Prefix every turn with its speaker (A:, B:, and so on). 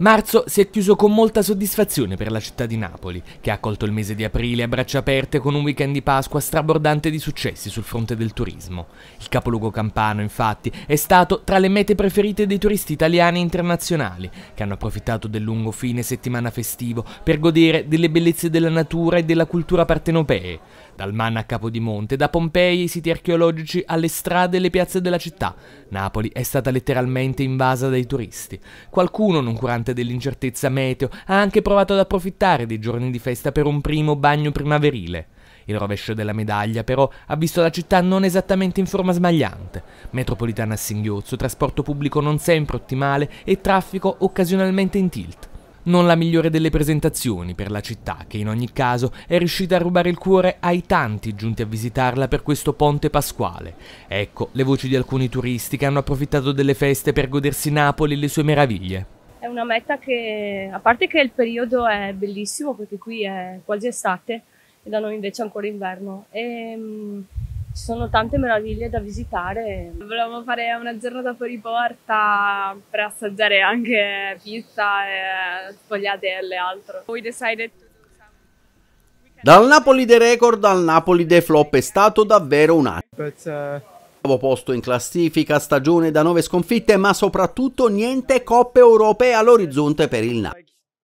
A: Marzo si è chiuso con molta soddisfazione per la città di Napoli, che ha accolto il mese di aprile a braccia aperte con un weekend di Pasqua strabordante di successi sul fronte del turismo. Il capoluogo campano, infatti, è stato tra le mete preferite dei turisti italiani e internazionali, che hanno approfittato del lungo fine settimana festivo per godere delle bellezze della natura e della cultura partenopee. Dal Manna a Capodimonte, da Pompei ai siti archeologici alle strade e le piazze della città, Napoli è stata letteralmente invasa dai turisti. Qualcuno, non curante costante dell'incertezza meteo, ha anche provato ad approfittare dei giorni di festa per un primo bagno primaverile. Il rovescio della medaglia, però, ha visto la città non esattamente in forma smagliante. Metropolitana a singhiozzo, trasporto pubblico non sempre ottimale e traffico occasionalmente in tilt. Non la migliore delle presentazioni per la città, che in ogni caso è riuscita a rubare il cuore ai tanti giunti a visitarla per questo ponte pasquale. Ecco le voci di alcuni turisti che hanno approfittato delle feste per godersi Napoli e le sue meraviglie.
B: È una meta che, a parte che il periodo è bellissimo perché qui è quasi estate e da noi invece è ancora inverno, e, mh, mm, ci sono tante meraviglie
C: da visitare. Volevamo fare una giornata fuori porta per assaggiare anche pizza, e sfogliatelle e altro. We decided
D: dal Napoli dei record al Napoli dei flop è stato davvero un anno posto in classifica, stagione da nove sconfitte, ma soprattutto niente coppe europee all'orizzonte per il Napoli.